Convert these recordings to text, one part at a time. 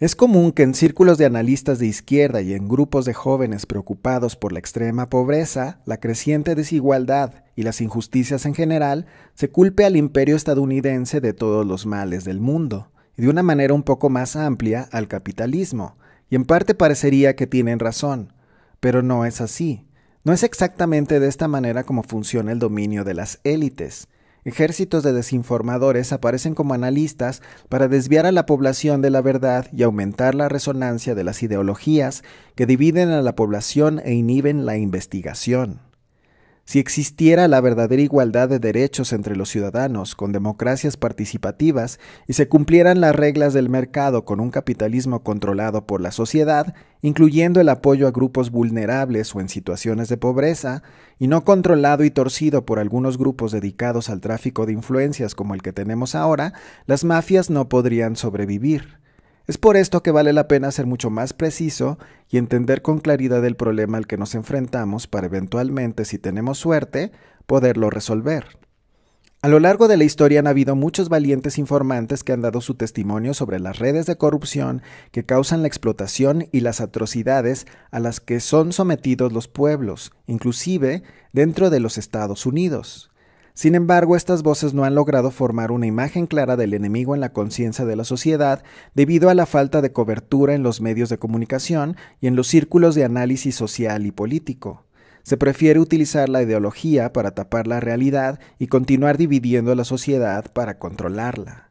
Es común que en círculos de analistas de izquierda y en grupos de jóvenes preocupados por la extrema pobreza, la creciente desigualdad y las injusticias en general, se culpe al imperio estadounidense de todos los males del mundo, y de una manera un poco más amplia al capitalismo, y en parte parecería que tienen razón, pero no es así. No es exactamente de esta manera como funciona el dominio de las élites, Ejércitos de desinformadores aparecen como analistas para desviar a la población de la verdad y aumentar la resonancia de las ideologías que dividen a la población e inhiben la investigación. Si existiera la verdadera igualdad de derechos entre los ciudadanos, con democracias participativas, y se cumplieran las reglas del mercado con un capitalismo controlado por la sociedad, incluyendo el apoyo a grupos vulnerables o en situaciones de pobreza, y no controlado y torcido por algunos grupos dedicados al tráfico de influencias como el que tenemos ahora, las mafias no podrían sobrevivir. Es por esto que vale la pena ser mucho más preciso y entender con claridad el problema al que nos enfrentamos para eventualmente, si tenemos suerte, poderlo resolver. A lo largo de la historia han habido muchos valientes informantes que han dado su testimonio sobre las redes de corrupción que causan la explotación y las atrocidades a las que son sometidos los pueblos, inclusive dentro de los Estados Unidos. Sin embargo, estas voces no han logrado formar una imagen clara del enemigo en la conciencia de la sociedad debido a la falta de cobertura en los medios de comunicación y en los círculos de análisis social y político. Se prefiere utilizar la ideología para tapar la realidad y continuar dividiendo a la sociedad para controlarla.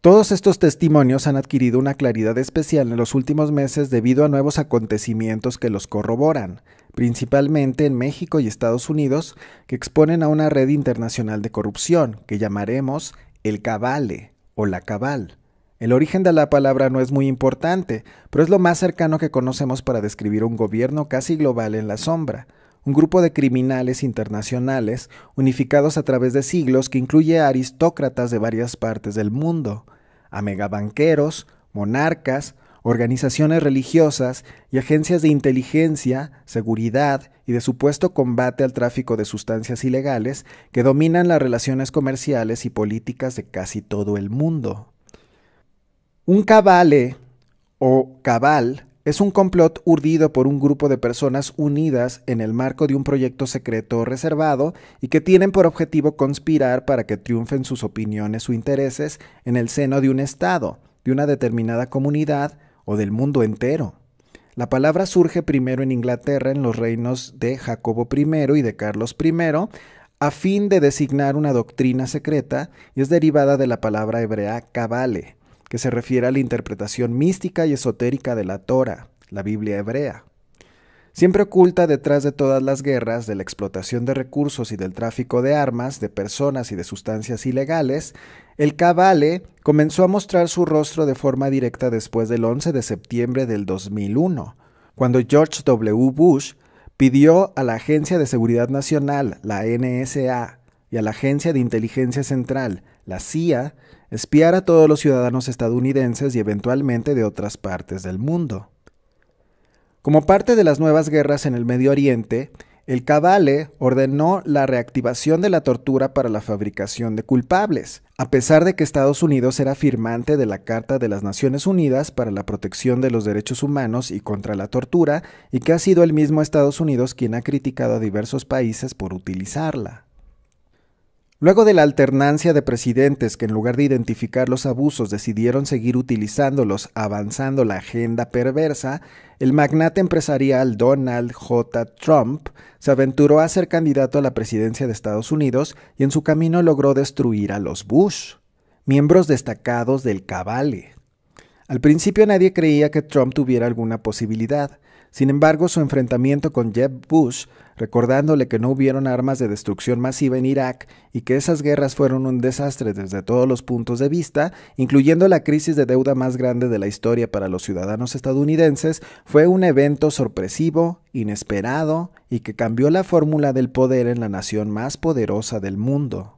Todos estos testimonios han adquirido una claridad especial en los últimos meses debido a nuevos acontecimientos que los corroboran, principalmente en México y Estados Unidos, que exponen a una red internacional de corrupción, que llamaremos el cabale o la cabal. El origen de la palabra no es muy importante, pero es lo más cercano que conocemos para describir un gobierno casi global en la sombra, un grupo de criminales internacionales unificados a través de siglos que incluye a aristócratas de varias partes del mundo, a megabanqueros, monarcas, organizaciones religiosas y agencias de inteligencia, seguridad y de supuesto combate al tráfico de sustancias ilegales que dominan las relaciones comerciales y políticas de casi todo el mundo. Un cabale o cabal es un complot urdido por un grupo de personas unidas en el marco de un proyecto secreto o reservado y que tienen por objetivo conspirar para que triunfen sus opiniones o intereses en el seno de un Estado, de una determinada comunidad o del mundo entero. La palabra surge primero en Inglaterra en los reinos de Jacobo I y de Carlos I, a fin de designar una doctrina secreta y es derivada de la palabra hebrea cabale, que se refiere a la interpretación mística y esotérica de la Torah, la Biblia hebrea. Siempre oculta detrás de todas las guerras, de la explotación de recursos y del tráfico de armas, de personas y de sustancias ilegales, el cabale comenzó a mostrar su rostro de forma directa después del 11 de septiembre del 2001, cuando George W. Bush pidió a la Agencia de Seguridad Nacional, la NSA, y a la Agencia de Inteligencia Central, la CIA, espiar a todos los ciudadanos estadounidenses y eventualmente de otras partes del mundo. Como parte de las nuevas guerras en el Medio Oriente, el Cabale ordenó la reactivación de la tortura para la fabricación de culpables, a pesar de que Estados Unidos era firmante de la Carta de las Naciones Unidas para la Protección de los Derechos Humanos y contra la Tortura, y que ha sido el mismo Estados Unidos quien ha criticado a diversos países por utilizarla. Luego de la alternancia de presidentes que en lugar de identificar los abusos decidieron seguir utilizándolos avanzando la agenda perversa, el magnate empresarial Donald J. Trump se aventuró a ser candidato a la presidencia de Estados Unidos y en su camino logró destruir a los Bush, miembros destacados del cabale. Al principio nadie creía que Trump tuviera alguna posibilidad, sin embargo su enfrentamiento con Jeb Bush recordándole que no hubieron armas de destrucción masiva en Irak y que esas guerras fueron un desastre desde todos los puntos de vista, incluyendo la crisis de deuda más grande de la historia para los ciudadanos estadounidenses, fue un evento sorpresivo, inesperado y que cambió la fórmula del poder en la nación más poderosa del mundo.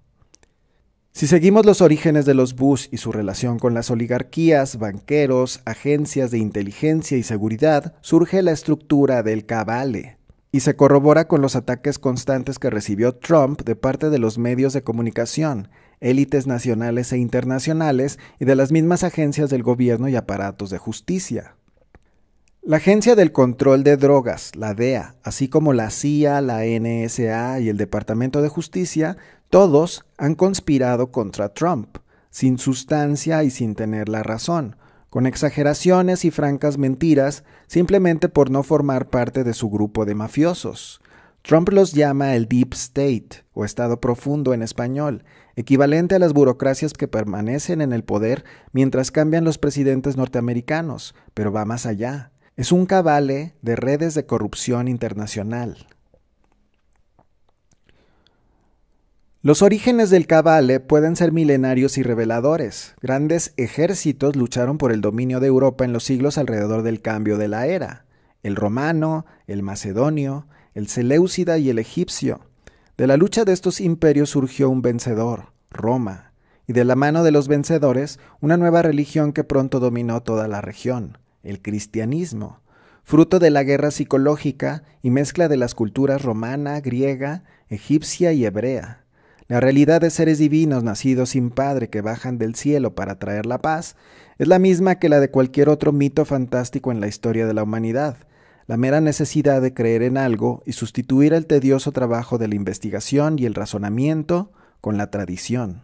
Si seguimos los orígenes de los Bush y su relación con las oligarquías, banqueros, agencias de inteligencia y seguridad, surge la estructura del cabale, y se corrobora con los ataques constantes que recibió Trump de parte de los medios de comunicación, élites nacionales e internacionales y de las mismas agencias del gobierno y aparatos de justicia. La Agencia del Control de Drogas, la DEA, así como la CIA, la NSA y el Departamento de Justicia, todos han conspirado contra Trump, sin sustancia y sin tener la razón, con exageraciones y francas mentiras simplemente por no formar parte de su grupo de mafiosos. Trump los llama el Deep State, o Estado profundo en español, equivalente a las burocracias que permanecen en el poder mientras cambian los presidentes norteamericanos, pero va más allá. Es un cabale de redes de corrupción internacional. Los orígenes del cabale pueden ser milenarios y reveladores. Grandes ejércitos lucharon por el dominio de Europa en los siglos alrededor del cambio de la era. El romano, el macedonio, el seleucida y el egipcio. De la lucha de estos imperios surgió un vencedor, Roma, y de la mano de los vencedores, una nueva religión que pronto dominó toda la región, el cristianismo, fruto de la guerra psicológica y mezcla de las culturas romana, griega, egipcia y hebrea. La realidad de seres divinos nacidos sin padre que bajan del cielo para traer la paz es la misma que la de cualquier otro mito fantástico en la historia de la humanidad. La mera necesidad de creer en algo y sustituir el tedioso trabajo de la investigación y el razonamiento con la tradición.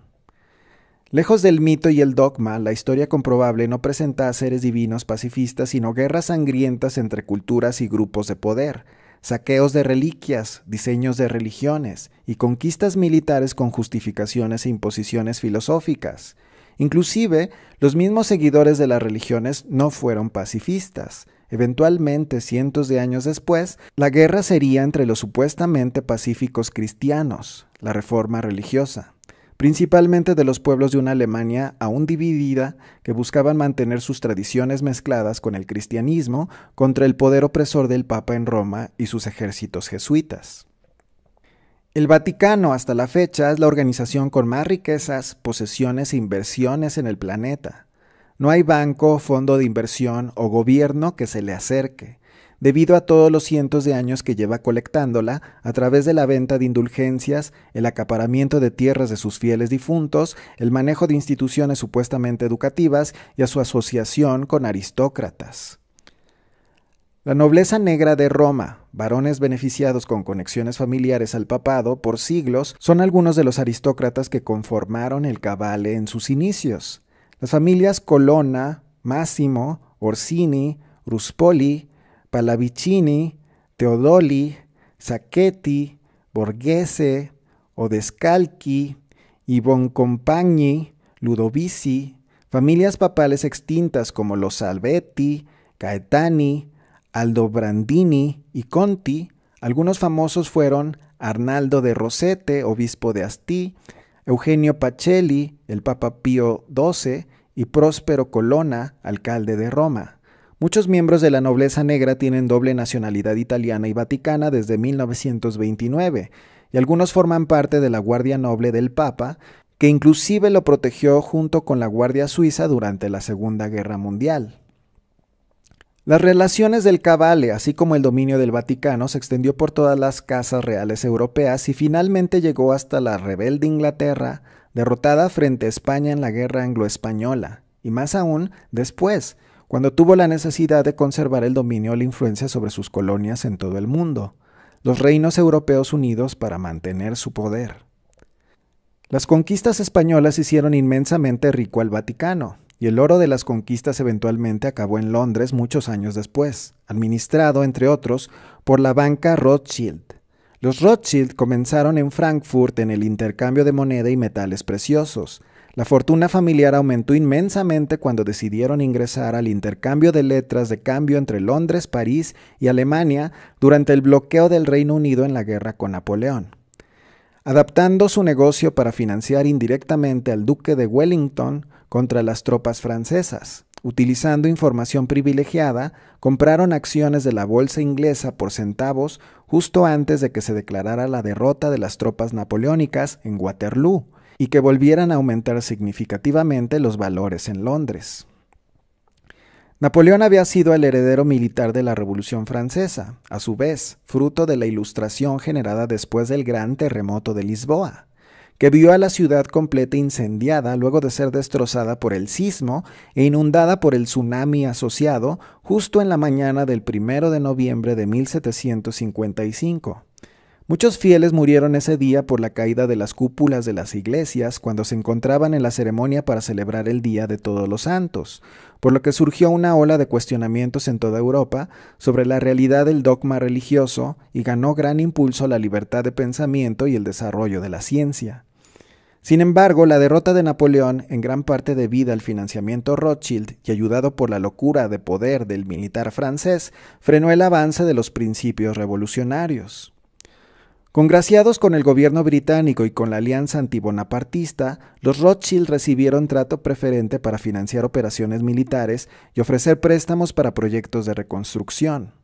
Lejos del mito y el dogma, la historia comprobable no presenta a seres divinos pacifistas, sino guerras sangrientas entre culturas y grupos de poder, saqueos de reliquias, diseños de religiones y conquistas militares con justificaciones e imposiciones filosóficas. Inclusive, los mismos seguidores de las religiones no fueron pacifistas. Eventualmente, cientos de años después, la guerra sería entre los supuestamente pacíficos cristianos, la reforma religiosa principalmente de los pueblos de una Alemania aún dividida que buscaban mantener sus tradiciones mezcladas con el cristianismo contra el poder opresor del Papa en Roma y sus ejércitos jesuitas. El Vaticano hasta la fecha es la organización con más riquezas, posesiones e inversiones en el planeta. No hay banco, fondo de inversión o gobierno que se le acerque debido a todos los cientos de años que lleva colectándola a través de la venta de indulgencias, el acaparamiento de tierras de sus fieles difuntos, el manejo de instituciones supuestamente educativas y a su asociación con aristócratas. La nobleza negra de Roma, varones beneficiados con conexiones familiares al papado por siglos, son algunos de los aristócratas que conformaron el cabale en sus inicios. Las familias Colonna, Massimo, Orsini, Ruspoli, Palavicini, Teodoli, Sacchetti, Borghese, Odescalchi, y Compagni, Ludovici, familias papales extintas como los Salvetti, Caetani, Aldobrandini y Conti, algunos famosos fueron Arnaldo de Rosete, obispo de Asti, Eugenio Pacelli, el Papa Pío XII, y Próspero Colonna, alcalde de Roma. Muchos miembros de la nobleza negra tienen doble nacionalidad italiana y vaticana desde 1929, y algunos forman parte de la Guardia Noble del Papa, que inclusive lo protegió junto con la Guardia Suiza durante la Segunda Guerra Mundial. Las relaciones del Cabale, así como el dominio del Vaticano, se extendió por todas las casas reales europeas y finalmente llegó hasta la rebelde Inglaterra, derrotada frente a España en la Guerra Anglo-Española, y más aún después, cuando tuvo la necesidad de conservar el dominio o la influencia sobre sus colonias en todo el mundo, los reinos europeos unidos para mantener su poder. Las conquistas españolas hicieron inmensamente rico al Vaticano, y el oro de las conquistas eventualmente acabó en Londres muchos años después, administrado, entre otros, por la banca Rothschild. Los Rothschild comenzaron en Frankfurt en el intercambio de moneda y metales preciosos, la fortuna familiar aumentó inmensamente cuando decidieron ingresar al intercambio de letras de cambio entre Londres, París y Alemania durante el bloqueo del Reino Unido en la guerra con Napoleón. Adaptando su negocio para financiar indirectamente al duque de Wellington contra las tropas francesas. Utilizando información privilegiada, compraron acciones de la bolsa inglesa por centavos justo antes de que se declarara la derrota de las tropas napoleónicas en Waterloo y que volvieran a aumentar significativamente los valores en Londres. Napoleón había sido el heredero militar de la Revolución Francesa, a su vez, fruto de la ilustración generada después del gran terremoto de Lisboa, que vio a la ciudad completa incendiada luego de ser destrozada por el sismo e inundada por el tsunami asociado justo en la mañana del 1 de noviembre de 1755. Muchos fieles murieron ese día por la caída de las cúpulas de las iglesias cuando se encontraban en la ceremonia para celebrar el Día de Todos los Santos, por lo que surgió una ola de cuestionamientos en toda Europa sobre la realidad del dogma religioso y ganó gran impulso la libertad de pensamiento y el desarrollo de la ciencia. Sin embargo, la derrota de Napoleón, en gran parte debida al financiamiento Rothschild y ayudado por la locura de poder del militar francés, frenó el avance de los principios revolucionarios. Congraciados con el gobierno británico y con la alianza antibonapartista, los Rothschild recibieron trato preferente para financiar operaciones militares y ofrecer préstamos para proyectos de reconstrucción.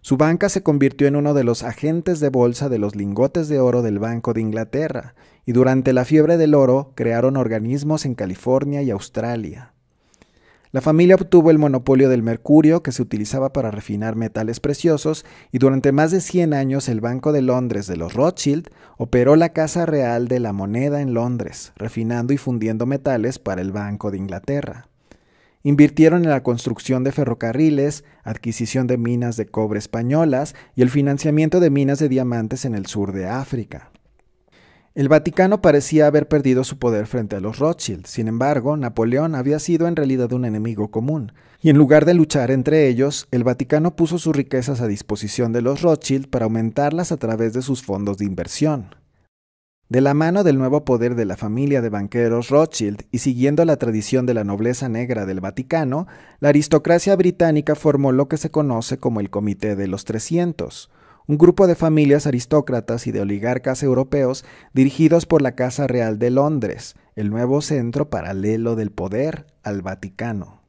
Su banca se convirtió en uno de los agentes de bolsa de los lingotes de oro del Banco de Inglaterra, y durante la fiebre del oro crearon organismos en California y Australia. La familia obtuvo el monopolio del mercurio que se utilizaba para refinar metales preciosos y durante más de 100 años el Banco de Londres de los Rothschild operó la Casa Real de la Moneda en Londres, refinando y fundiendo metales para el Banco de Inglaterra. Invirtieron en la construcción de ferrocarriles, adquisición de minas de cobre españolas y el financiamiento de minas de diamantes en el sur de África. El Vaticano parecía haber perdido su poder frente a los Rothschild, sin embargo, Napoleón había sido en realidad un enemigo común, y en lugar de luchar entre ellos, el Vaticano puso sus riquezas a disposición de los Rothschild para aumentarlas a través de sus fondos de inversión. De la mano del nuevo poder de la familia de banqueros Rothschild y siguiendo la tradición de la nobleza negra del Vaticano, la aristocracia británica formó lo que se conoce como el Comité de los 300, un grupo de familias aristócratas y de oligarcas europeos dirigidos por la Casa Real de Londres, el nuevo centro paralelo del poder al Vaticano.